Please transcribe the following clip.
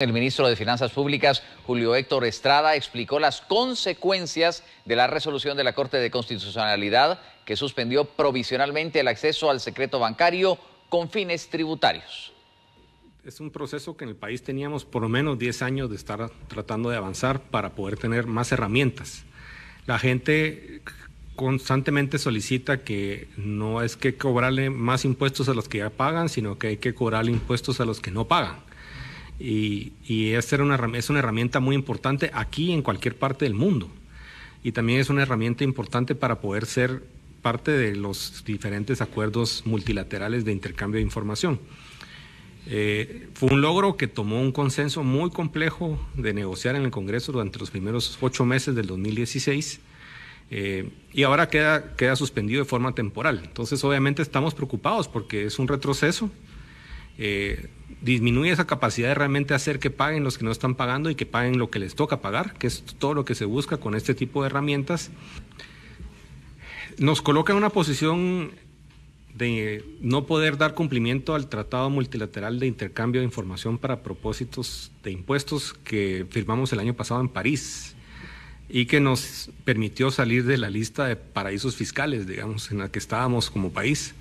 El ministro de Finanzas Públicas, Julio Héctor Estrada, explicó las consecuencias de la resolución de la Corte de Constitucionalidad que suspendió provisionalmente el acceso al secreto bancario con fines tributarios. Es un proceso que en el país teníamos por lo menos 10 años de estar tratando de avanzar para poder tener más herramientas. La gente constantemente solicita que no es que cobrarle más impuestos a los que ya pagan, sino que hay que cobrarle impuestos a los que no pagan. Y, esta una, es una herramienta muy importante aquí en cualquier parte del mundo. Y también es una herramienta importante para poder ser parte de los diferentes acuerdos multilaterales de intercambio de información. Eh, fue un logro que tomó un consenso muy complejo de negociar en el Congreso durante los primeros ocho meses del 2016 eh, y ahora queda, queda suspendido de forma temporal. Entonces, obviamente estamos preocupados porque es un retroceso eh, disminuye esa capacidad de realmente hacer que paguen los que no están pagando y que paguen lo que les toca pagar, que es todo lo que se busca con este tipo de herramientas. Nos coloca en una posición de no poder dar cumplimiento al Tratado Multilateral de Intercambio de Información para propósitos de impuestos que firmamos el año pasado en París y que nos permitió salir de la lista de paraísos fiscales, digamos, en la que estábamos como país.